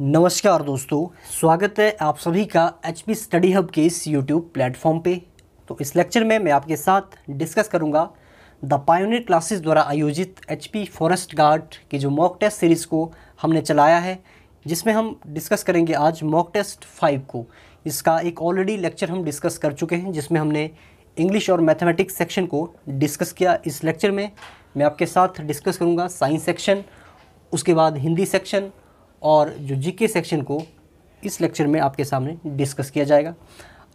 नमस्कार दोस्तों स्वागत है आप सभी का एच पी स्टडी हब के इस यूट्यूब प्लेटफॉर्म पे तो इस लेक्चर में मैं आपके साथ डिस्कस करूंगा द पायोनियर क्लासेस द्वारा आयोजित एच पी फॉरेस्ट गार्ड की जो मॉक टेस्ट सीरीज़ को हमने चलाया है जिसमें हम डिस्कस करेंगे आज मॉक टेस्ट फाइव को इसका एक ऑलरेडी लेक्चर हम डिस्कस कर चुके हैं जिसमें हमने इंग्लिश और मैथमेटिक्स सेक्शन को डिस्कस किया इस लेक्चर में मैं आपके साथ डिस्कस करूँगा साइंस सेक्शन उसके बाद हिंदी सेक्शन और जो जीके सेक्शन को इस लेक्चर में आपके सामने डिस्कस किया जाएगा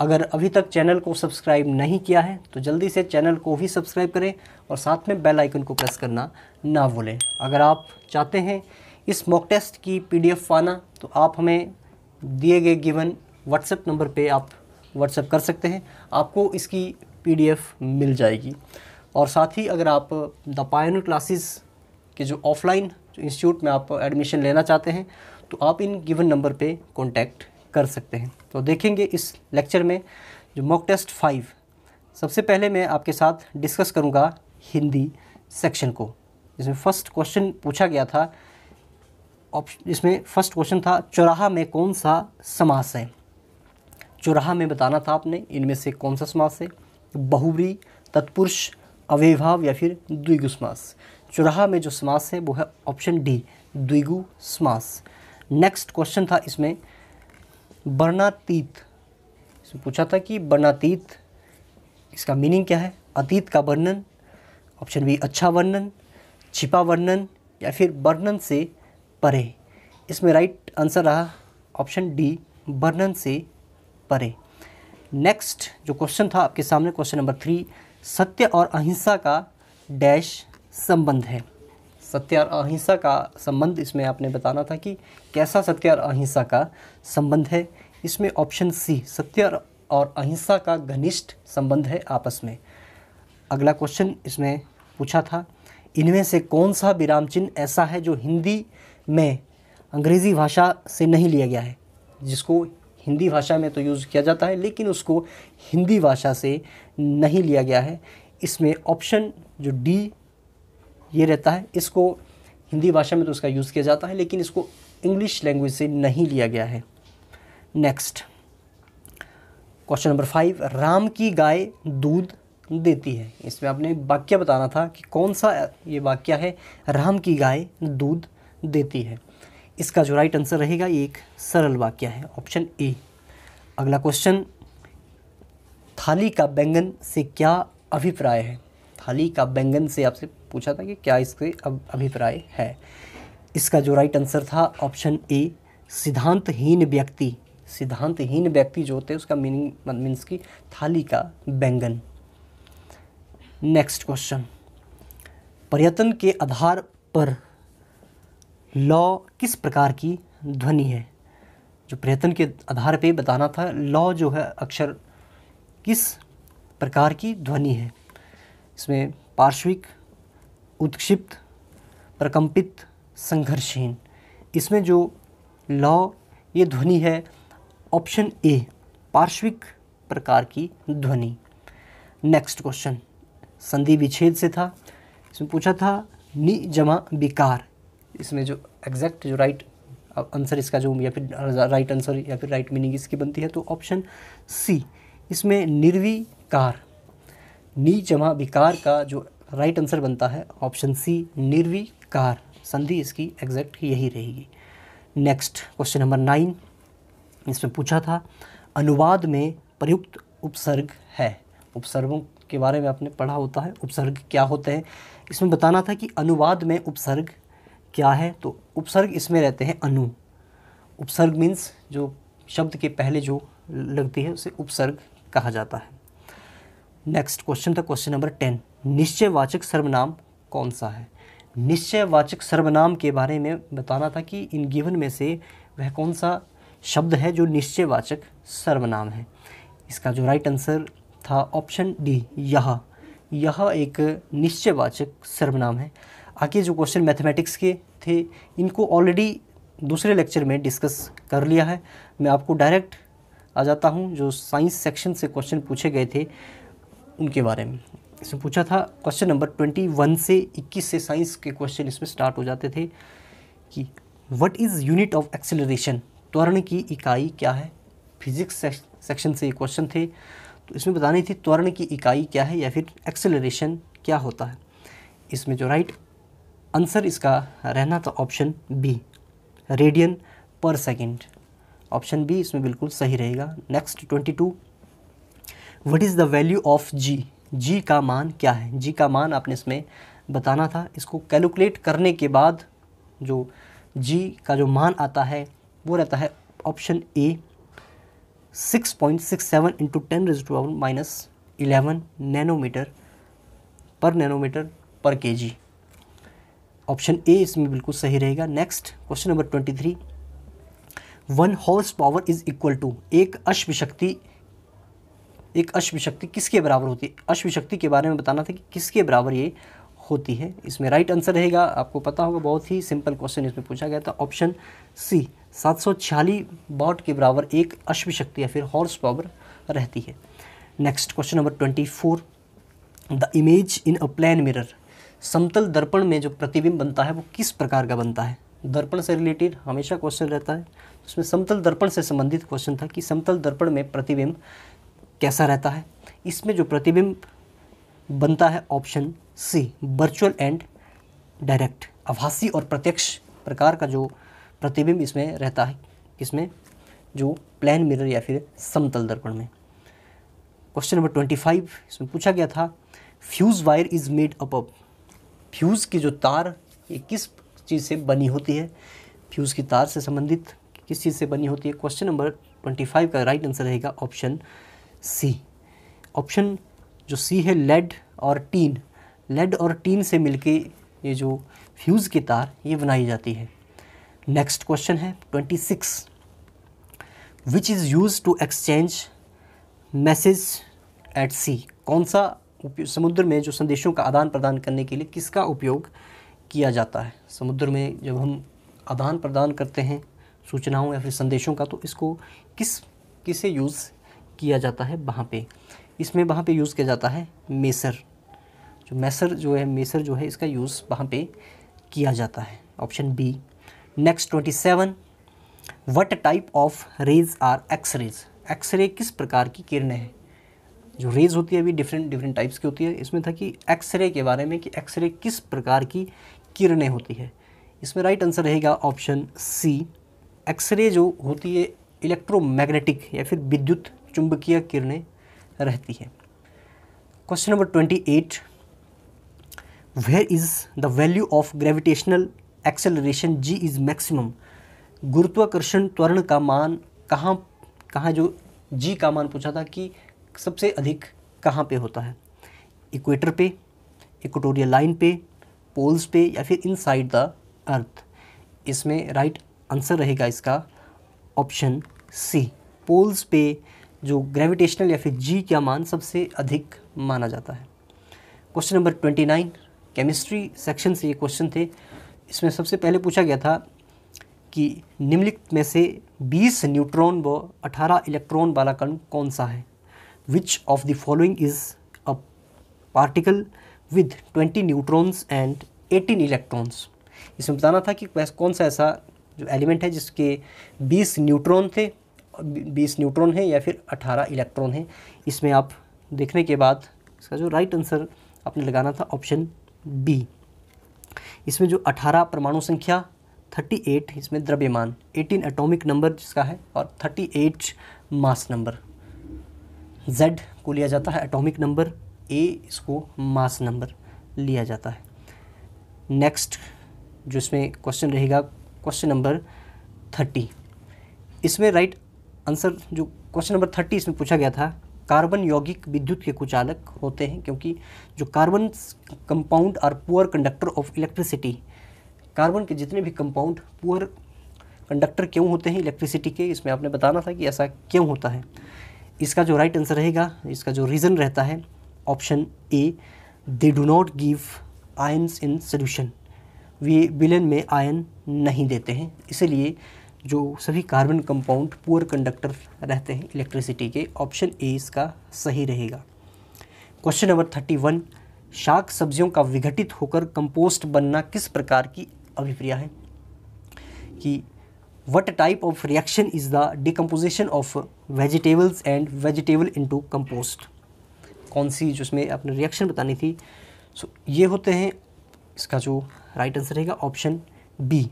अगर अभी तक चैनल को सब्सक्राइब नहीं किया है तो जल्दी से चैनल को भी सब्सक्राइब करें और साथ में बेल आइकन को प्रेस करना ना भूलें अगर आप चाहते हैं इस मॉक टेस्ट की पीडीएफ पाना तो आप हमें दिए गए गिवन व्हाट्सएप नंबर पे आप व्हाट्सएप कर सकते हैं आपको इसकी पीडीएफ मिल जाएगी और साथ ही अगर आप द पायन क्लासेस के जो ऑफलाइन इंस्टीट्यूट तो में आप एडमिशन लेना चाहते हैं तो आप इन गिवन नंबर पे कांटेक्ट कर सकते हैं तो देखेंगे इस लेक्चर में जो मॉक टेस्ट फाइव सबसे पहले मैं आपके साथ डिस्कस करूँगा हिंदी सेक्शन को जिसमें फ़र्स्ट क्वेश्चन पूछा गया था ऑप्शन इसमें फर्स्ट क्वेश्चन था चौराहा में कौन सा समास है चौराहा में बताना था आपने इनमें से कौन सा समास है बहुबरी तत्पुरुष अवैभाव या फिर द्विगुसमास चुराहा में जो समास है वो है ऑप्शन डी द्विगु समास नेक्स्ट क्वेश्चन था इसमें वर्णातीत इसमें पूछा था कि वर्णातीत इसका मीनिंग क्या है अतीत का वर्णन ऑप्शन बी अच्छा वर्णन छिपा वर्णन या फिर वर्णन से परे इसमें राइट आंसर रहा ऑप्शन डी वर्णन से परे नेक्स्ट जो क्वेश्चन था आपके सामने क्वेश्चन नंबर थ्री सत्य और अहिंसा का डैश संबंध है सत्य और अहिंसा का संबंध इसमें आपने बताना था कि कैसा सत्य और अहिंसा का संबंध है इसमें ऑप्शन सी सत्य और अहिंसा का घनिष्ठ संबंध है आपस में अगला क्वेश्चन इसमें पूछा था इनमें से कौन सा विराम चिन्ह ऐसा है जो हिंदी में अंग्रेज़ी भाषा से नहीं लिया गया है जिसको हिंदी भाषा में तो यूज़ किया जाता है लेकिन उसको हिंदी भाषा से नहीं लिया गया है इसमें ऑप्शन जो डी ये रहता है इसको हिंदी भाषा में तो उसका यूज़ किया जाता है लेकिन इसको इंग्लिश लैंग्वेज से नहीं लिया गया है next question number five Ram की गाय दूध देती है इसमें आपने वाक्य बताना था कि कौन सा ये वाक्य है राम की गाय दूध देती है इसका जो राइट आंसर रहेगा ये एक सरल वाक्य है ऑप्शन ए अगला क्वेश्चन थाली का बैंगन से क्या अभिप्राय है थाली का बैंगन से आपसे पूछा था कि क्या इसके अब अभिप्राय है इसका जो राइट आंसर था ऑप्शन ए सिद्धांतहीन व्यक्ति सिद्धांतहीन व्यक्ति जो होते हैं उसका मीनिंग मीन्स की थाली का बैंगन नेक्स्ट क्वेश्चन पर्यटन के आधार पर लॉ किस प्रकार की ध्वनि है जो पर्यटन के आधार पे बताना था लॉ जो है अक्षर किस प्रकार की ध्वनि है इसमें पार्श्विक उत्क्षिप्त प्रकंपित संघर्षहीन इसमें जो लॉ ये ध्वनि है ऑप्शन ए पार्श्विक प्रकार की ध्वनि नेक्स्ट क्वेश्चन संधि विच्छेद से था इसमें पूछा था नि जमा विकार इसमें जो एग्जैक्ट जो राइट आंसर इसका जो या फिर राइट आंसर या फिर राइट मीनिंग इसकी बनती है तो ऑप्शन सी इसमें निर्विकार नी जमा विकार का जो राइट आंसर बनता है ऑप्शन सी निर्विकार संधि इसकी एग्जैक्ट यही रहेगी नेक्स्ट क्वेश्चन नंबर नाइन इसमें पूछा था अनुवाद में प्रयुक्त उपसर्ग है उपसर्गों के बारे में आपने पढ़ा होता है उपसर्ग क्या होते हैं इसमें बताना था कि अनुवाद में उपसर्ग क्या है तो उपसर्ग इसमें रहते हैं अनु उपसर्ग मीन्स जो शब्द के पहले जो लगती है उसे उपसर्ग कहा जाता है नेक्स्ट क्वेश्चन था क्वेश्चन नंबर टेन निश्चयवाचक सर्वनाम कौन सा है निश्चयवाचक सर्वनाम के बारे में बताना था कि इन गिवन में से वह कौन सा शब्द है जो निश्चयवाचक सर्वनाम है इसका जो राइट आंसर था ऑप्शन डी यह यह एक निश्चयवाचक सर्वनाम है आगे जो क्वेश्चन मैथमेटिक्स के थे इनको ऑलरेडी दूसरे लेक्चर में डिस्कस कर लिया है मैं आपको डायरेक्ट आ जाता हूँ जो साइंस सेक्शन से क्वेश्चन पूछे गए थे उनके बारे में इसमें पूछा था क्वेश्चन नंबर ट्वेंटी वन से इक्कीस से साइंस के क्वेश्चन इसमें स्टार्ट हो जाते थे कि what is unit of acceleration त्वरण की इकाई क्या है फिजिक्स सेक्शन से ये क्वेश्चन थे तो इसमें बतानी थी त्वरण की इकाई क्या है या फिर एक्सेलरेशन क्या होता है इसमें जो राइट आंसर इसका रहना था ऑप्शन बी रेडियन पर सेकेंड ऑप्शन बी इसमें बिल्कुल सही रहेगा next twenty two what is the value of G G का मान क्या है जी का मान आपने इसमें बताना था इसको कैलकुलेट करने के बाद जो जी का जो मान आता है वो रहता है option A six point six seven into ten raise minus eleven nanometre per nanometre per K G option A इसमें बिल्कुल सही रहेगा next question number twenty three one horsepower is equal to एक अश्व शक्ति एक अश्व शक्ति किसके बराबर होती है अश्व शक्ति के बारे में बताना था कि किसके बराबर ये होती है इसमें राइट आंसर रहेगा आपको पता होगा बहुत ही सिंपल क्वेश्चन इसमें पूछा गया था ऑप्शन सी सात सौ छियालीस बॉट के बराबर एक अश्व शक्ति या फिर हॉर्स पावर रहती है next question number twenty four the image in a plane mirror समतल दर्पण में जो प्रतिबिंब बनता है वो किस प्रकार का बनता है दर्पण से रिलेटेड हमेशा क्वेश्चन रहता है उसमें समतल दर्पण से संबंधित क्वेश्चन था कि समतल दर्पण में प्रतिबिंब कैसा रहता है इसमें जो प्रतिबिंब बनता है option C virtual and direct आभासी और प्रत्यक्ष प्रकार का जो प्रतिबिंब इसमें रहता है इसमें जो प्लान मिरर या फिर समतल दर्पण में क्वेश्चन नंबर ट्वेंटी फाइव इसमें पूछा गया था fuse wire is made up up fuse की जो तार ये किस चीज़ से बनी होती है फ्यूज़ की तार से संबंधित किस चीज़ से बनी होती है क्वेश्चन नंबर ट्वेंटी फाइव का राइट आंसर रहेगा ऑप्शन सी ऑप्शन जो सी है लेड और टीन लेड और टीन से मिलके ये जो फ्यूज़ की तार ये बनाई जाती है नेक्स्ट क्वेश्चन है twenty six which is use to exchange message at sea कौन सा समुद्र में जो संदेशों का आदान प्रदान करने के लिए किसका उपयोग किया जाता है समुद्र में जब हम आदान प्रदान करते हैं सूचनाओं या फिर संदेशों का तो इसको किस किसे यूज़ किया जाता है वहाँ पे इसमें वहाँ पे यूज़ किया जाता है मेसर जो मैसर जो है मेसर जो है इसका यूज़ वहाँ पे किया जाता है option B next twenty seven what type of rays are X X X-ray किस प्रकार की किरणें हैं जो रेज होती है अभी डिफरेंट डिफरेंट टाइप्स की होती है इसमें था कि एक्सरे के बारे में कि एक्सरे किस प्रकार की किरणें होती है इसमें राइट आंसर रहेगा ऑप्शन सी एक्सरे जो होती है इलेक्ट्रोमैग्नेटिक या फिर विद्युत चुंबकीय किरणें रहती है question number twenty eight where is the value of gravitational acceleration G is maximum गुरुत्वाकर्षण त्वरण का मान कहाँ कहाँ जो जी का मान पूछा था कि सबसे अधिक कहाँ पे होता है इक्वेटर पे इक्वेटोरियल लाइन पे पोल्स पे या फिर इनसाइड द अर्थ इसमें राइट आंसर रहेगा इसका ऑप्शन सी पोल्स पे जो ग्रेविटेशनल या फिर जी का मान सबसे अधिक माना जाता है question number twenty nine chemistry section से ये क्वेश्चन थे इसमें सबसे पहले पूछा गया था कि निम्नलिखित में से 20 न्यूट्रॉन व 18 इलेक्ट्रॉन वाला कण कौन सा है which of the following is a particle with 20 neutrons and 18 electrons इसमें बताना था कि कौन सा ऐसा जो एलिमेंट है जिसके 20 न्यूट्रॉन थे बीस न्यूट्रॉन है या फिर अठारह इलेक्ट्रॉन है इसमें आप देखने के बाद इसका जो राइट आंसर आपने लगाना था ऑप्शन बी इसमें जो अठारह परमाणु संख्या थर्टी एट इसमें द्रव्यमान एटीन एटॉमिक नंबर जिसका है और thirty eight mass number Z को लिया जाता है एटॉमिक नंबर ए इसको मास नंबर लिया जाता है नेक्स्ट जो इसमें क्वेश्चन रहेगा क्वेश्चन नंबर थर्टी इसमें राइट आंसर जो क्वेश्चन नंबर थर्टी इसमें पूछा गया था कार्बन यौगिक विद्युत के कुचालक होते हैं क्योंकि जो carbon compound are poor conductor of electricity carbon के जितने भी कंपाउंड पुअर कंडक्टर क्यों होते हैं इलेक्ट्रिसिटी के इसमें आपने बताना था कि ऐसा क्यों होता है इसका जो राइट आंसर रहेगा इसका जो रीज़न रहता है option A they do not give ions in solution वे विलन में आयन नहीं देते हैं इसलिए जो सभी कार्बन कंपाउंड पुअर कंडक्टर रहते हैं इलेक्ट्रिसिटी के ऑप्शन ए इसका सही रहेगा क्वेश्चन नंबर थर्टी वन शाक सब्जियों का विघटित होकर कंपोस्ट बनना किस प्रकार की अभिप्रिया है कि what type of reaction is the decomposition of vegetables and vegetable into compost कौन सी जो उसमें आपने रिएक्शन बतानी थी सो so, ये होते हैं इसका जो राइट आंसर रहेगा ऑप्शन बी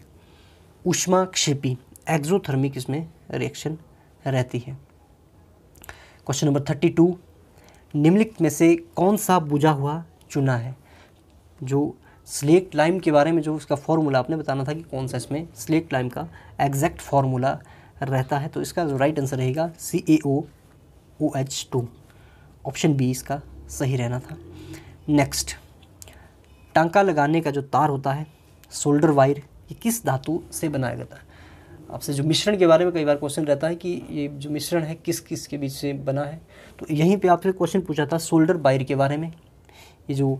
उष्मा क्षेपी एक्जोथर्मिक इसमें रिएक्शन रहती है क्वेश्चन नंबर थर्टी टू निम्नलिखित में से कौन सा बुझा हुआ चूना है जो स्लेट लाइम के बारे में जो उसका फॉर्मूला आपने बताना था कि कौन सा इसमें स्लेट लाइम का एग्जैक्ट फार्मूला रहता है तो इसका जो राइट आंसर रहेगा C A O O H two option B इसका सही रहना था नेक्स्ट टांका लगाने का जो तार होता है शोल्डर वायर ये किस धातु से बनाया जाता है आपसे जो मिश्रण के बारे में कई बार क्वेश्चन रहता है कि ये जो मिश्रण है किस किस के बीच से बना है तो यहीं पे आपसे क्वेश्चन पूछा था सोल्डर वायर के बारे में ये जो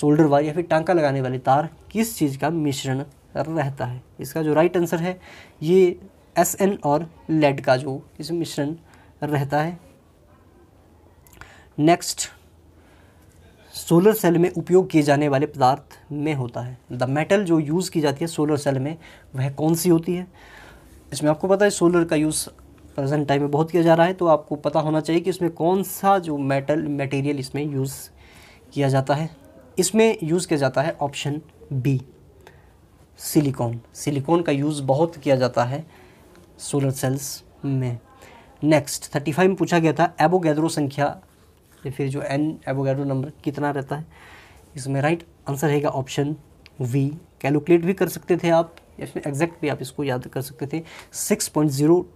सोल्डर वायर या फिर टांका लगाने वाले तार किस चीज़ का मिश्रण रहता है इसका जो राइट आंसर है ये एस एन और लेड का जो इसमें मिश्रण रहता है नेक्स्ट सोलर सेल में उपयोग किए जाने वाले पदार्थ में होता है द मेटल जो यूज़ की जाती है सोलर सेल में वह कौन सी होती है इसमें आपको पता है सोलर का यूज़ प्रेजेंट टाइम में बहुत किया जा रहा है तो आपको पता होना चाहिए कि इसमें कौन सा जो मेटल मटेरियल इसमें यूज़ किया जाता है इसमें यूज़ किया जाता है ऑप्शन बी सिलिकॉन सिलिकॉन का यूज़ बहुत किया जाता है सोलर सेल्स में नेक्स्ट थर्टी फाइव में पूछा गया था एबोगैद्रो संख्या या फिर जो एन एबोगैद्रो नंबर कितना रहता है इसमें राइट आंसर रहेगा ऑप्शन वी कैलकुलेट भी कर सकते थे आप इसमें एग्जैक्ट भी आप इसको याद कर सकते थे six point zero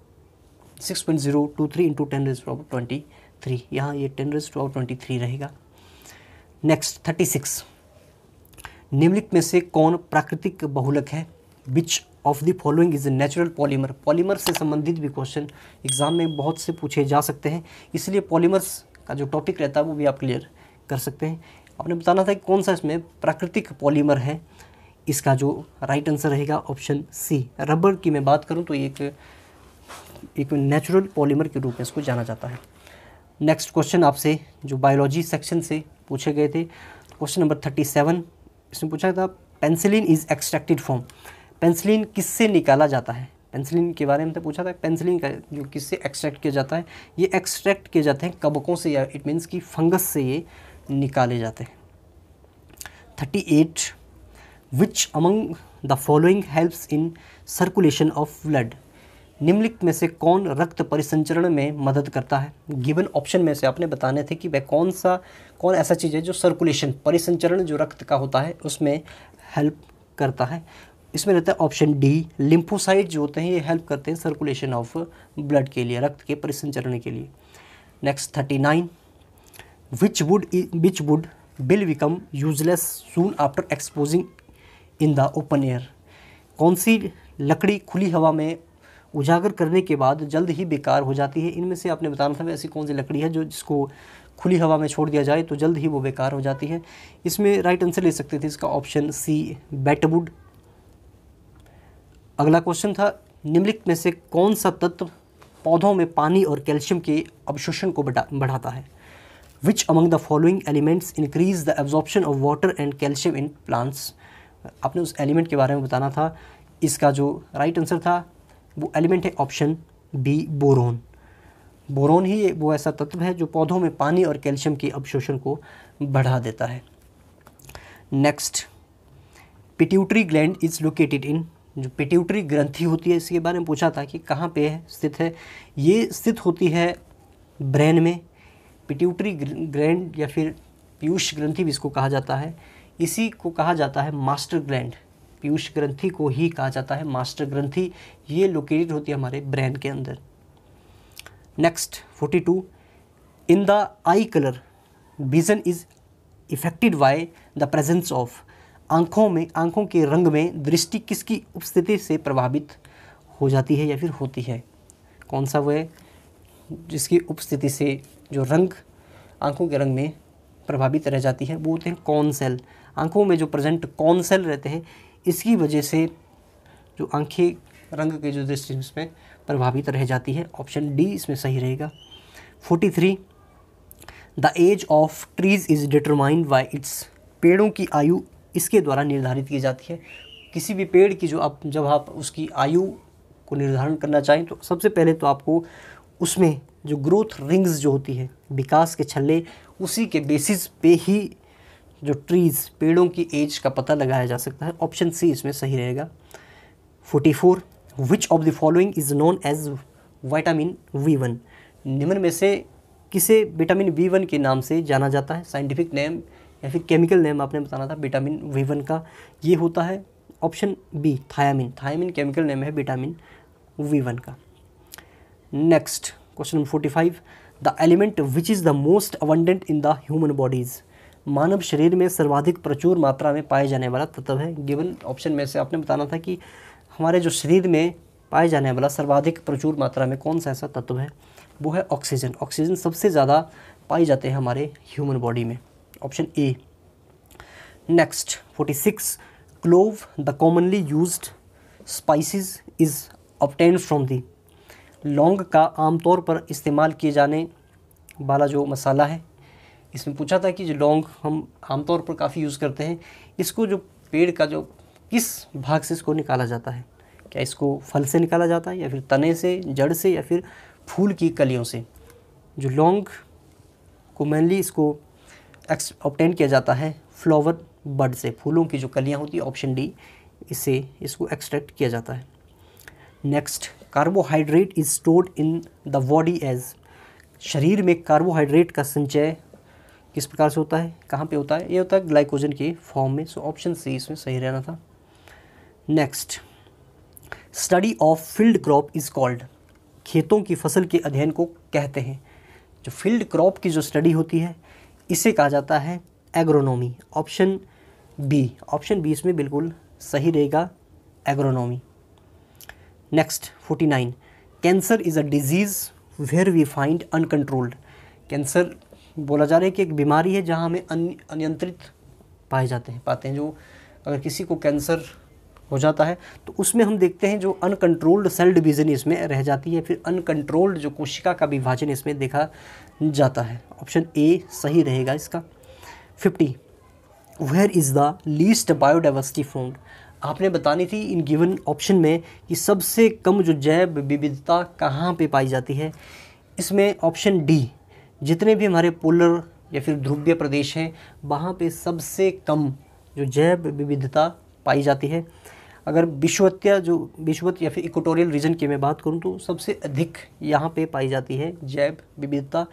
six point zero two three into ten raise to twenty three यहाँ ये ten raise to twenty three रहेगा नेक्स्ट थर्टी सिक्स निम्नलिखित में से कौन प्राकृतिक बहुलक है which of the following is a natural polymer polymer से संबंधित भी क्वेश्चन एग्जाम में बहुत से पूछे जा सकते हैं इसलिए पॉलीमर्स का जो टॉपिक रहता है वो भी आप क्लियर कर सकते हैं आपने बताना था कि कौन सा इसमें प्राकृतिक पॉलीमर है इसका जो राइट आंसर रहेगा ऑप्शन सी रबर की मैं बात करूँ तो एक एक नेचुरल पॉलीमर के रूप में इसको जाना जाता है नेक्स्ट क्वेश्चन आपसे जो बायोलॉजी सेक्शन से पूछे गए थे क्वेश्चन नंबर थर्टी सेवन इसमें पूछा था penicillin is extracted form penicillin किससे निकाला जाता है पेंसिलिन के बारे में तो पूछा था पेंसिलिन का जो किससे एक्सट्रैक्ट किया जाता है ये एक्सट्रैक्ट किए जाते हैं कबकों से या इट मीन्स कि फंगस से ये निकाले जाते हैं thirty eight which among the following helps in circulation of blood निम्नलिखित में से कौन रक्त परिसंचरण में मदद करता है गिवन ऑप्शन में से आपने बताने थे कि वह कौन सा कौन ऐसा चीज़ है जो सर्कुलेशन परिसंचरण जो रक्त का होता है उसमें हेल्प करता है इसमें रहता है ऑप्शन डी लिम्फोसाइट जो होते हैं ये हेल्प करते हैं सर्कुलेशन ऑफ ब्लड के लिए रक्त के परिसंचरण के लिए next thirty nine which wood which wood will become useless soon after exposing in the open air कौन सी लकड़ी खुली हवा में उजागर करने के बाद जल्द ही बेकार हो जाती है इनमें से आपने बताना था ऐसी कौन सी लकड़ी है जो जिसको खुली हवा में छोड़ दिया जाए तो जल्द ही वो बेकार हो जाती है इसमें राइट आंसर ले सकते थे इसका ऑप्शन सी बैटवुड अगला क्वेश्चन था निम्नलिखित में से कौन सा तत्व पौधों में पानी और कैल्शियम के अवशोषण को बढ़ाता है which among the following elements increase the absorption of water and calcium in plants आपने उस एलिमेंट के बारे में बताना था इसका जो राइट आंसर था वो एलिमेंट है ऑप्शन बी बोरोन बोरोन ही वो ऐसा तत्व है जो पौधों में पानी और कैल्शियम के अवशोषण को बढ़ा देता है next pituitary gland is located in जो पिट्यूटरी ग्रंथि होती है इसके बारे में पूछा था कि कहाँ पे है स्थित है ये स्थित होती है ब्रेन में पिट्यूटरी ग्रैंड या फिर पीयूष ग्रंथि भी इसको कहा जाता है इसी को कहा जाता है मास्टर ग्लैंड पीयूष ग्रंथि को ही कहा जाता है मास्टर ग्रंथि ये लोकेटेड होती है हमारे ब्रेन के अंदर next forty two in the eye colour vision is affected by the presence of आँखों में आँखों के रंग में दृष्टि किसकी उपस्थिति से प्रभावित हो जाती है या फिर होती है कौन सा वह जिसकी उपस्थिति से जो रंग आँखों के रंग में प्रभावित रह जाती है वो होते हैं कौन सेल आँखों में जो प्रेजेंट सेल रहते हैं इसकी वजह से जो आँखें रंग के जो दृष्टि उसमें प्रभावित रह जाती है ऑप्शन डी इसमें सही रहेगा forty three the age of trees is determined by its पेड़ों की आयु इसके द्वारा निर्धारित की जाती है किसी भी पेड़ की जो आप जब आप उसकी आयु को निर्धारण करना चाहें तो सबसे पहले तो आपको उसमें जो ग्रोथ रिंग्स जो होती है विकास के छल्ले उसी के बेसिस पे ही जो ट्रीज़ पेड़ों की एज का पता लगाया जा सकता है ऑप्शन सी इसमें सही रहेगा forty four which of the following is known as vitamin B one निम्न में से किसे विटामिन वी वन के नाम से जाना जाता है साइंटिफिक नेम या फिर केमिकल नेम आपने बताना था विटामिन वी वन का ये होता है option B thiamine thiamine chemical name है विटामिन वी वन का next question number forty five the element which is the most abundant in the human bodies मानव शरीर में सर्वाधिक प्रचुर मात्रा में पाए जाने वाला तत्व है गिवन ऑप्शन में से आपने बताना था कि हमारे जो शरीर में पाए जाने वाला सर्वाधिक प्रचुर मात्रा में कौन सा ऐसा तत्व है वो है ऑक्सीजन ऑक्सीजन सबसे ज़्यादा पाए जाते हैं हमारे ह्यूमन बॉडी में option A next forty six clove the commonly use spices is obtained from the लौंग का आमतौर पर इस्तेमाल किए जाने वाला जो मसाला है इसमें पूछा था कि जो लौंग हम आमतौर पर काफ़ी यूज़ करते हैं इसको जो पेड़ का जो किस भाग से इसको निकाला जाता है क्या इसको फल से निकाला जाता है या फिर तने से जड़ से या फिर फूल की कलियों से जो लौंग को मेनली इसको एक्स ऑप्टेन किया जाता है फ्लावर बड से फूलों की जो कलियाँ होती है ऑप्शन डी इससे इसको एक्सट्रैक्ट किया जाता है next carbohydrate is stored in the body as शरीर में कार्बोहाइड्रेट का संचय किस प्रकार से होता है कहाँ पे होता है ये होता है ग्लाइकोजन के फॉर्म में सो ऑप्शन सी इसमें सही रहना था next study of field crop is called खेतों की फसल के अध्ययन को कहते हैं जो फील्ड क्रॉप की जो स्टडी होती है इसे कहा जाता है agronomy option B option B इसमें बिल्कुल सही रहेगा agronomy next forty nine cancer is a disease where we find uncontrolled cancer बोला जा रहा है कि एक बीमारी है जहाँ हमें अनियंत्रित पाए जाते हैं पाते हैं जो अगर किसी को कैंसर हो जाता है तो उसमें हम देखते हैं जो अनकंट्रोल्ड सेल डिवीज़न इसमें रह जाती है फिर अनकंट्रोल्ड जो कोशिका का विभाजन इसमें देखा जाता है ऑप्शन ए सही रहेगा इसका fifty where is the least biodiversity found आपने बतानी थी इन गिवन ऑप्शन में कि सबसे कम जो जैव विविधता कहाँ पे पाई जाती है इसमें ऑप्शन डी जितने भी हमारे पोलर या फिर ध्रुवीय प्रदेश हैं वहाँ पे सबसे कम जो जैव विविधता पाई जाती है अगर विश्वत्या जो विश्वत या फिर इक्वटोरियल रीजन की मैं बात करूँ तो सबसे अधिक यहाँ पे पाई जाती है जैव विविधता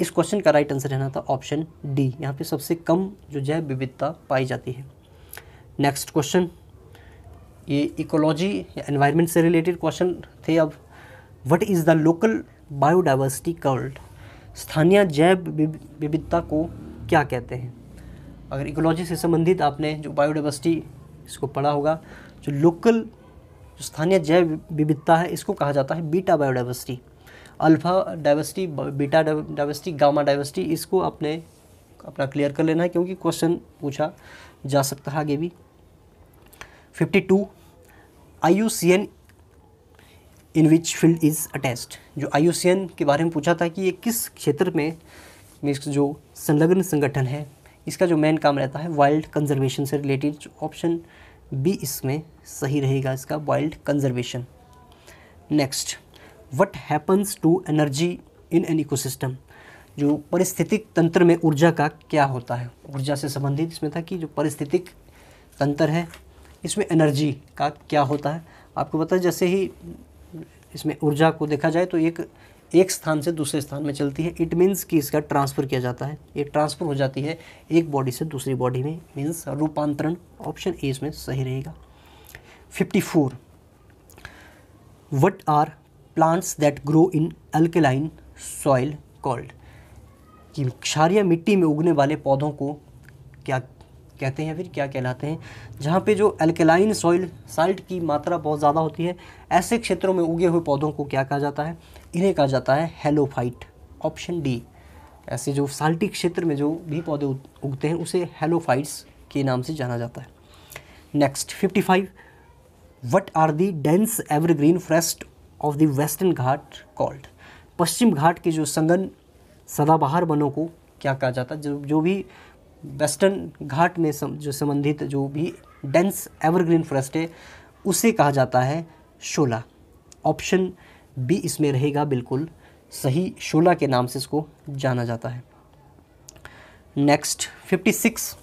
इस क्वेश्चन का राइट आंसर रहना था ऑप्शन डी यहाँ पे सबसे कम जो जैव विविधता पाई जाती है नेक्स्ट क्वेश्चन ये इकोलॉजी या एनवायरमेंट से रिलेटेड क्वेश्चन थे अब what is the local biodiversity called स्थानीय जैव विविधता को क्या कहते हैं अगर इकोलॉजी से संबंधित आपने जो बायोडाइवर्सिटी इसको पढ़ा होगा जो लोकल जो स्थानीय जैव विविधता है इसको कहा जाता है beta biodiversity alpha diversity beta diversity gamma diversity इसको आपने अपना क्लियर कर लेना है क्योंकि क्वेश्चन पूछा जा सकता है आगे भी fifty two I U C N in which field is attached जो आई के बारे में पूछा था कि ये किस क्षेत्र में मीन्स जो संलग्न संगठन है इसका जो मेन काम रहता है वाइल्ड कंजर्वेशन से रिलेटेड ऑप्शन बी इसमें सही रहेगा इसका wild conservation next what happens to energy in an ecosystem जो परिस्थितिक तंत्र में ऊर्जा का क्या होता है ऊर्जा से संबंधित इसमें था कि जो परिस्थितिक तंत्र है इसमें एनर्जी का क्या होता है आपको पता है जैसे ही इसमें ऊर्जा को देखा जाए तो एक एक स्थान से दूसरे स्थान में चलती है इट मीन्स कि इसका ट्रांसफ़र किया जाता है ये ट्रांसफ़र हो जाती है एक बॉडी से दूसरी बॉडी में मीन्स रूपांतरण ऑप्शन ए इसमें सही रहेगा fifty four what are plants that grow in alkaline soil called कि क्षारिया मिट्टी में उगने वाले पौधों को क्या कहते हैं फिर क्या कहलाते हैं जहाँ पे जो एल्केलाइन सॉइल साल्ट की मात्रा बहुत ज़्यादा होती है ऐसे क्षेत्रों में उगे हुए पौधों को क्या कहा जाता है इन्हें कहा जाता है हेलोफाइट ऑप्शन डी ऐसे जो साल्टी क्षेत्र में जो भी पौधे उगते हैं उसे हेलोफाइट्स के नाम से जाना जाता है next fifty five what are the dense evergreen forest of the western Ghat called Paschim Ghat के जो संगन सदाबहार वनों को क्या कहा जाता है जो जो भी वेस्टर्न घाट में सम, जो संबंधित जो भी डेंस एवरग्रीन फॉरेस्ट है उसे कहा जाता है शोला ऑप्शन बी इसमें रहेगा बिल्कुल सही शोला के नाम से इसको जाना जाता है next 56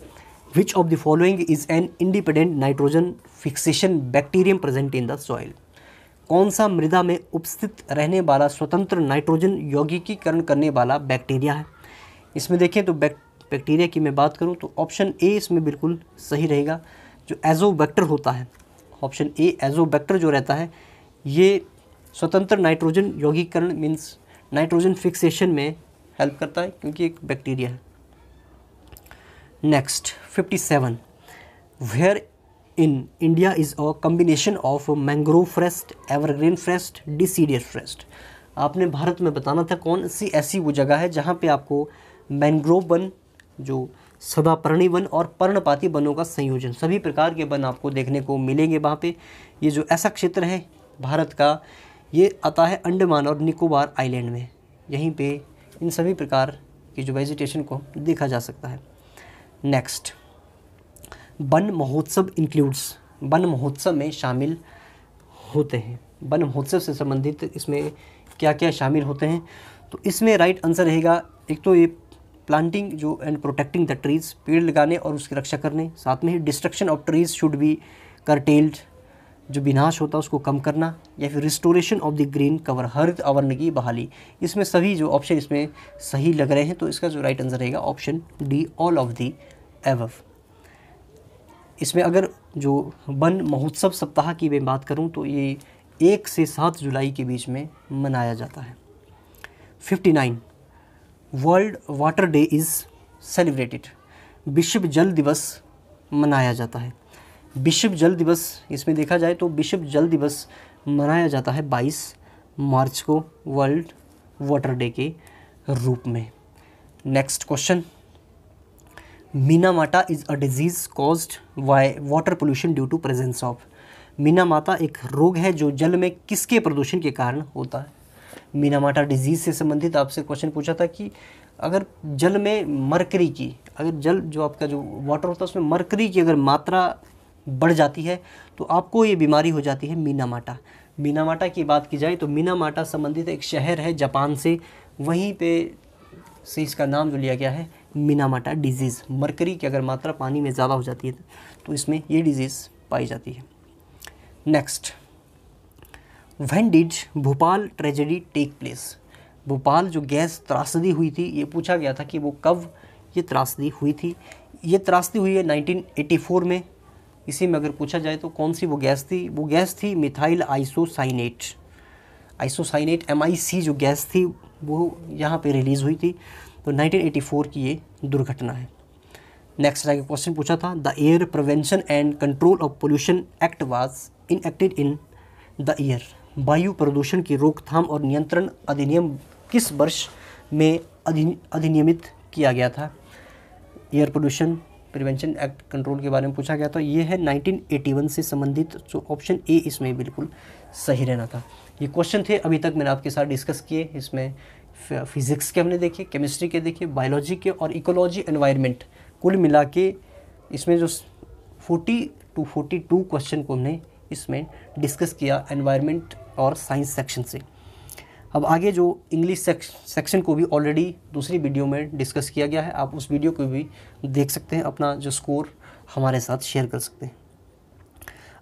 which of the following is an independent nitrogen fixation bacterium present in the soil कौन सा मृदा में उपस्थित रहने वाला स्वतंत्र नाइट्रोजन यौगिकीकरण करने वाला बैक्टीरिया है इसमें देखें तो बैक्ट बैक्टीरिया की मैं बात करूँ तो ऑप्शन ए इसमें बिल्कुल सही रहेगा जो वैक्टर होता है ऑप्शन ए वैक्टर जो रहता है ये स्वतंत्र नाइट्रोजन यौगिकरण मीन्स नाइट्रोजन फिक्सेशन में हेल्प करता है क्योंकि एक बैक्टीरिया है next fifty seven where in India is a combination of mangrove forest evergreen forest deciduous forest आपने भारत में बताना था कौन सी ऐसी वो जगह है जहाँ पे आपको मैंग्रोव वन जो सदापर्णी वन और पर्णपाती वनों का संयोजन सभी प्रकार के वन आपको देखने को मिलेंगे वहाँ पे ये जो ऐसा क्षेत्र है भारत का ये आता है अंडमान और निकोबार आइलैंड में यहीं पे इन सभी प्रकार की जो वेजिटेशन को देखा जा सकता है नेक्स्ट वन महोत्सव इंक्लूड्स वन महोत्सव में शामिल होते हैं वन महोत्सव से संबंधित इसमें क्या क्या शामिल होते हैं तो इसमें राइट आंसर रहेगा एक तो ये प्लांटिंग जो एंड प्रोटेक्टिंग द ट्रीज़ पेड़ लगाने और उसकी रक्षा करने साथ में ही destruction of trees should be curtailed जो विनाश होता है उसको कम करना या फिर restoration of the green cover हर आवरण की बहाली इसमें सभी जो ऑप्शन इसमें सही लग रहे हैं तो इसका जो राइट आंसर रहेगा option D all of the above इसमें अगर जो वन महोत्सव सप्ताह की मैं बात करूं तो ये एक से सात जुलाई के बीच में मनाया जाता है fifty nine world water day is celebrated विश्व जल दिवस मनाया जाता है विश्व जल दिवस इसमें देखा जाए तो विश्व जल दिवस मनाया जाता है 22 मार्च को वर्ल्ड वाटर डे के रूप में next question Minamata is a disease caused by water pollution due to presence of Minamata एक रोग है जो जल में किसके प्रदूषण के कारण होता है मीनामाटा डिजीज़ से संबंधित आपसे क्वेश्चन पूछा था कि अगर जल में मरकरी की अगर जल जो आपका जो वाटर होता है उसमें मरकरी की अगर मात्रा बढ़ जाती है तो आपको ये बीमारी हो जाती है मीनामाटा मीनामाटा की बात की जाए तो मीनामाटा संबंधित एक शहर है जापान से वहीं पे से इसका नाम जो लिया गया है मीनामाटा डिजीज़ मरकरी की अगर मात्रा पानी में ज़्यादा हो जाती है तो इसमें ये डिजीज़ पाई जाती है next when did Bhopal tragedy take place Bhopal जो गैस त्रासदी हुई थी ये पूछा गया था कि वो कब ये त्रासदी हुई थी ये त्रासदी हुई है 1984 में इसी में अगर पूछा जाए तो कौन सी वो गैस थी वो गैस थी मिथाइल आइसोसाइनेट आइसोसाइनेट एम जो गैस थी वो यहाँ पे रिलीज़ हुई थी तो 1984 की ये दुर्घटना है नेक्स्ट आगे क्वेश्चन पूछा था the air prevention and control of pollution act was enacted in the year वायु प्रदूषण की रोकथाम और नियंत्रण अधिनियम किस वर्ष में अधिनियमित किया गया था air pollution prevention act control के बारे में पूछा गया था ये है 1981 से संबंधित जो ऑप्शन ए इसमें बिल्कुल सही रहना था ये क्वेश्चन थे अभी तक मैंने आपके साथ डिस्कस किए इसमें फिज़िक्स के हमने देखे केमिस्ट्री के देखे बायोलॉजी के और इकोलॉजी एनवायरमेंट कुल मिला के इसमें जो 40 टू 42 क्वेश्चन को हमने इसमें डिस्कस किया एनवायरमेंट और साइंस सेक्शन से अब आगे जो इंग्लिश सेक्शन को भी ऑलरेडी दूसरी वीडियो में डिस्कस किया गया है आप उस वीडियो को भी देख सकते हैं अपना जो स्कोर हमारे साथ शेयर कर सकते हैं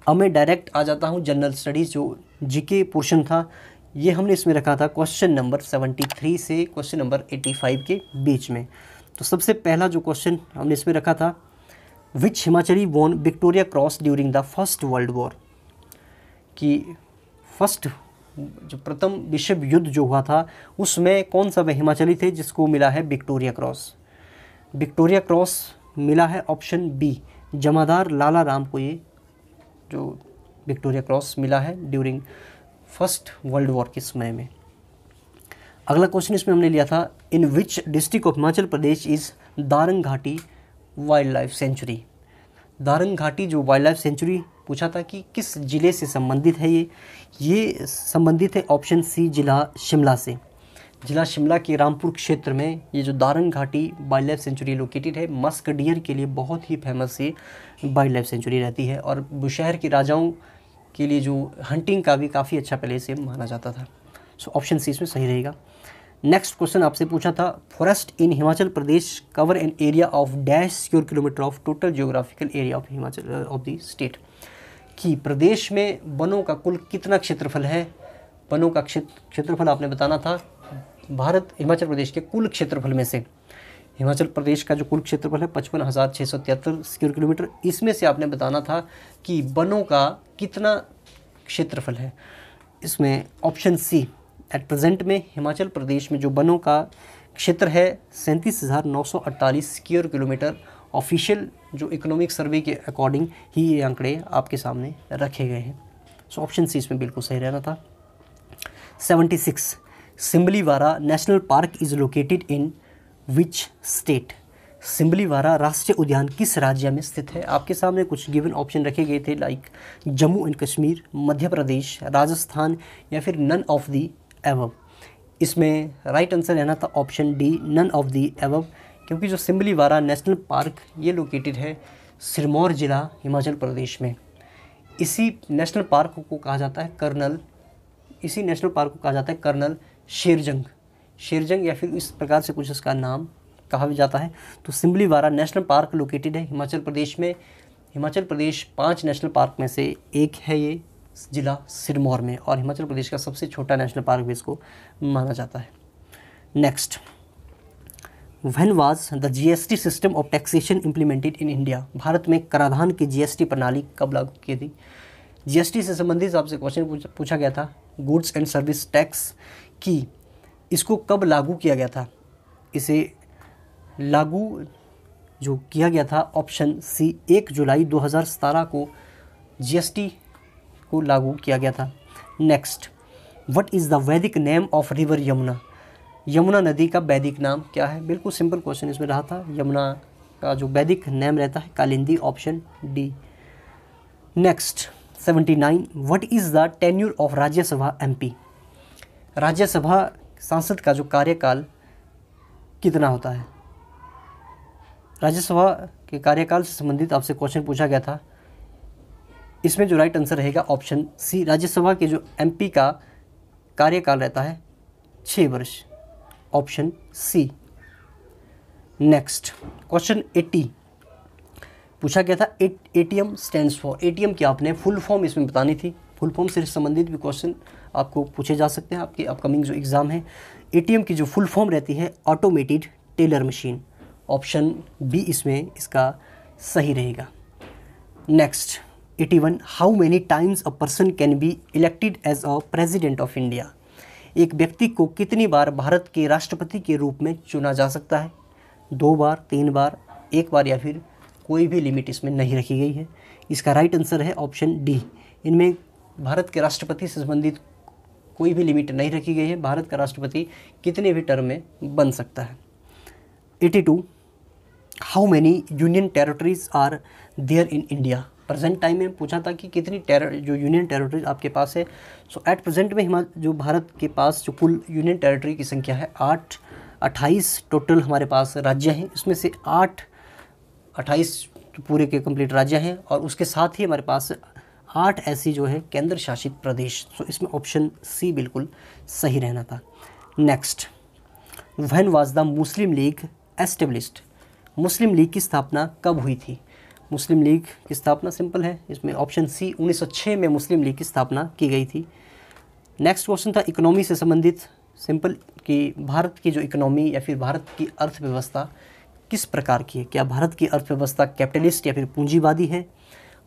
अब मैं डायरेक्ट आ जाता हूँ जनरल स्टडीज़ जो जीके पोर्शन था ये हमने इसमें रखा था क्वेश्चन नंबर 73 से क्वेश्चन नंबर 85 के बीच में तो सबसे पहला जो क्वेश्चन हमने इसमें रखा था which Himachali won Victoria Cross during the first world war कि फर्स्ट जो प्रथम विश्व युद्ध जो हुआ था उसमें कौन सा वह हिमाचली थे जिसको मिला है विक्टोरिया क्रॉस विक्टोरिया क्रॉस मिला है ऑप्शन बी जमादार लाला राम को ये जो विक्टोरिया क्रॉस मिला है ड्यूरिंग फर्स्ट वर्ल्ड वॉर के समय में अगला क्वेश्चन इसमें हमने लिया था in which district of Himachal Pradesh is Darang Ghati wildlife century Darrang घाटी जो वाइल्ड लाइफ सेंचुरी पूछा था कि किस ज़िले से संबंधित है ये ये संबंधित है ऑप्शन सी जिला शिमला से जिला शिमला के रामपुर क्षेत्र में ये जो Darang Ghati wildlife sanctuary located है मस्क डियर के लिए बहुत ही फेमस ये वाइल्ड लाइफ सेंचुरी रहती है और बुशहर के राजाओं के लिए जो हंटिंग का भी काफ़ी अच्छा प्लेस ये माना जाता था सो ऑप्शन सी इसमें सही रहेगा नेक्स्ट क्वेश्चन आपसे पूछा था forest in Himachal Pradesh cover an area of dash योर kilometer of total geographical area of Himachal of the state कि प्रदेश में वनों का कुल कितना क्षेत्रफल है वनों का क्षेत्रफल आपने बताना था भारत हिमाचल प्रदेश के कुल क्षेत्रफल में से हिमाचल प्रदेश का जो कुल क्षेत्रफल है पचपन हज़ार छः सौ तिहत्तर स्क्वेयर किलोमीटर इसमें से आपने बताना था कि वनों का कितना क्षेत्रफल है इसमें ऑप्शन सी एट प्रेजेंट में हिमाचल प्रदेश में जो वनों का क्षेत्र है सैंतीस हज़ार नौ सौ अड़तालीस स्क्वेयर किलोमीटर ऑफिशियल जो इकोनॉमिक सर्वे के अकॉर्डिंग ही ये आंकड़े आपके सामने रखे गए हैं सो ऑप्शन सी इसमें बिल्कुल सही रहना था seventy six Simbalbara national park is located in which state Simbalbara राष्ट्रीय उद्यान किस राज्य में स्थित है आपके सामने कुछ गिवन ऑप्शन रखे गए थे लाइक जम्मू एंड कश्मीर मध्य प्रदेश राजस्थान या फिर नन ऑफ दी एवब इसमें राइट आंसर रहना था option D none of the above क्योंकि जो सिम्बलीवारा नेशनल पार्क ये लोकेटेड है सिरमौर ज़िला हिमाचल प्रदेश में इसी नेशनल पार्क को कहा जाता है कर्नल इसी नेशनल पार्क को कहा जाता है कर्नल शेरजंग शेरजंग या फिर इस प्रकार से कुछ इसका नाम कहा भी जाता है तो सिम्बलीवारा नेशनल पार्क लोकेटेड है हिमाचल प्रदेश में हिमाचल प्रदेश पाँच नेशनल पार्क में से एक है ये ज़िला सिरमौर में और हिमाचल प्रदेश का सबसे छोटा नेशनल पार्क भी इसको माना जाता है next the G S T system of taxation implemented in India Bharat में कराधान की जीएसटी प्रणाली कब लागू की थी जीएसटी से संबंधित आपसे क्वेश्चन पूछा गया था गुड्स एंड सर्विस टैक्स की इसको कब लागू किया गया था इसे लागू जो किया गया था ऑप्शन सी एक जुलाई 2017 को जीएसटी को लागू किया गया था next what is the Vedic name of river Yamuna Yamuna नदी का वैदिक नाम क्या है बिल्कुल सिंपल क्वेश्चन इसमें रहा था यमुना का जो वैदिक नेम रहता है Kalindi option D next seventy nine what is the tenure of Rajya Sabha MP Rajya Sabha सांसद का जो कार्यकाल कितना होता है राज्यसभा के कार्यकाल से संबंधित आपसे क्वेश्चन पूछा गया था इसमें जो राइट आंसर रहेगा ऑप्शन सी राज्यसभा के जो एमपी का कार्यकाल रहता है छः वर्ष option C next question eighty पूछा गया था A T M stand for A T M की आपने फुल फॉर्म इसमें बतानी थी फुल फॉर्म से संबंधित भी क्वेश्चन आपको पूछे जा सकते हैं आपके अपकमिंग जो एग्ज़ाम है ए टी एम की जो फुल फॉर्म रहती है automated teller machine option B इसमें इसका सही रहेगा next eighty one how many times a person can be elected as a president of India एक व्यक्ति को कितनी बार भारत के राष्ट्रपति के रूप में चुना जा सकता है दो बार तीन बार एक बार या फिर कोई भी लिमिट इसमें नहीं रखी गई है इसका राइट आंसर है ऑप्शन डी इनमें भारत के राष्ट्रपति से संबंधित कोई भी लिमिट नहीं रखी गई है भारत का राष्ट्रपति कितने भी टर्म में बन सकता है 82 how many union territories are there in India present time में पूछा था कि कितनी टेर जो यूनियन टेरिटरीज आपके पास है सो एट प्रेजेंट में हिमा जो भारत के पास जो कुल यूनियन टेरिटरी की संख्या है आठ अट्ठाईस टोटल हमारे पास राज्य हैं इसमें से आठ अट्ठाईस पूरे के कंप्लीट राज्य हैं और उसके साथ ही हमारे पास आठ ऐसी जो है केंद्र शासित प्रदेश सो इसमें ऑप्शन सी बिल्कुल सही रहना था next one was the Muslim League established Muslim League की स्थापना कब हुई थी मुस्लिम लीग की स्थापना सिंपल है इसमें ऑप्शन सी 1906 में मुस्लिम लीग की स्थापना की गई थी नेक्स्ट क्वेश्चन था इकोनॉमी से संबंधित सिंपल कि भारत की जो इकोनॉमी या फिर भारत की अर्थव्यवस्था किस प्रकार की है क्या भारत की अर्थव्यवस्था कैपिटलिस्ट या फिर पूंजीवादी है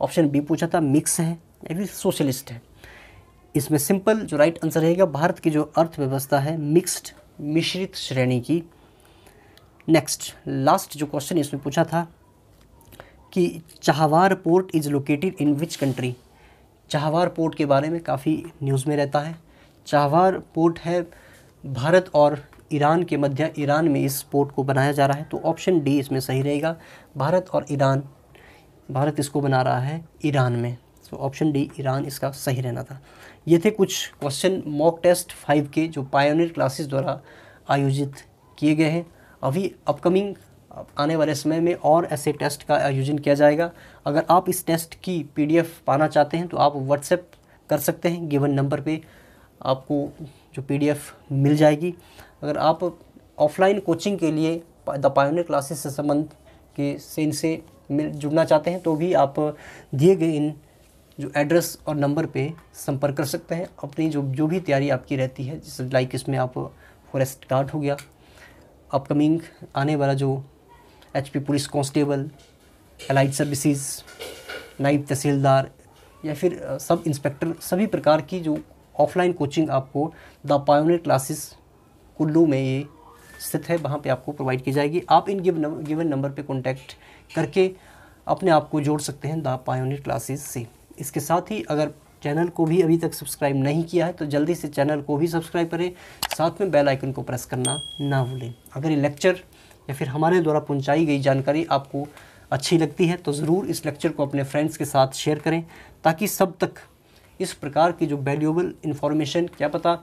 ऑप्शन बी पूछा था मिक्स है या फिर सोशलिस्ट है इसमें सिंपल जो राइट आंसर रहेगा भारत की जो अर्थव्यवस्था है मिक्स्ड मिश्रित श्रेणी की नेक्स्ट लास्ट जो क्वेश्चन इसमें पूछा था कि Chabahar port is located in which country Chabahar port के बारे में काफ़ी न्यूज़ में रहता है चाहवार पोर्ट है भारत और ईरान के मध्य ईरान में इस पोर्ट को बनाया जा रहा है तो ऑप्शन डी इसमें सही रहेगा भारत और ईरान भारत इसको बना रहा है ईरान में तो ऑप्शन डी ईरान इसका सही रहना था ये थे कुछ क्वेश्चन मॉक टेस्ट फाइव के जो पायोनियर क्लासेस द्वारा आयोजित किए गए हैं अभी अपकमिंग आने वाले समय में और ऐसे टेस्ट का आयोजन किया जाएगा अगर आप इस टेस्ट की पीडीएफ पाना चाहते हैं तो आप व्हाट्सएप कर सकते हैं गिवन नंबर पे आपको जो पीडीएफ मिल जाएगी अगर आप ऑफलाइन कोचिंग के लिए द पायोनियर क्लासेस से संबंध के से इनसे मिल जुड़ना चाहते हैं तो भी आप दिए गए इन जो एड्रेस और नंबर पे संपर्क कर सकते हैं अपनी जो जो भी तैयारी आपकी रहती है जैसे लाइक इसमें आप फॉरेस्ट गार्ड हो गया अपकमिंग आने वाला जो P police constable allied services naib tehsildar या फिर सब इंस्पेक्टर सभी प्रकार की जो ऑफलाइन कोचिंग आपको द पायोनियर क्लासेस कुल्लू में ये स्थित है वहाँ पे आपको प्रोवाइड की जाएगी आप इन गिवन नंबर पे कॉन्टैक्ट करके अपने आप को जोड़ सकते हैं द पायोनियर क्लासेस से इसके साथ ही अगर चैनल को भी अभी तक सब्सक्राइब नहीं किया है तो जल्दी से चैनल को भी सब्सक्राइब करें साथ में बेल आइकन को प्रेस करना ना भूलें अगर ये लेक्चर या फिर हमारे द्वारा पहुँचाई गई जानकारी आपको अच्छी लगती है तो ज़रूर इस लेक्चर को अपने फ्रेंड्स के साथ शेयर करें ताकि सब तक इस प्रकार की जो वैल्यूबल इन्फॉर्मेशन क्या पता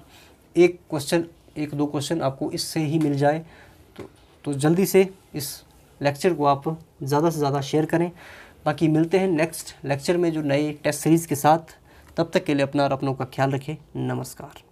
एक क्वेश्चन एक दो क्वेश्चन आपको इससे ही मिल जाए तो तो जल्दी से इस लेक्चर को आप ज़्यादा से ज़्यादा शेयर करें बाकी मिलते हैं नेक्स्ट लेक्चर में जो नए टेस्ट सीरीज़ के साथ तब तक के लिए अपना और अपनों का ख्याल रखें नमस्कार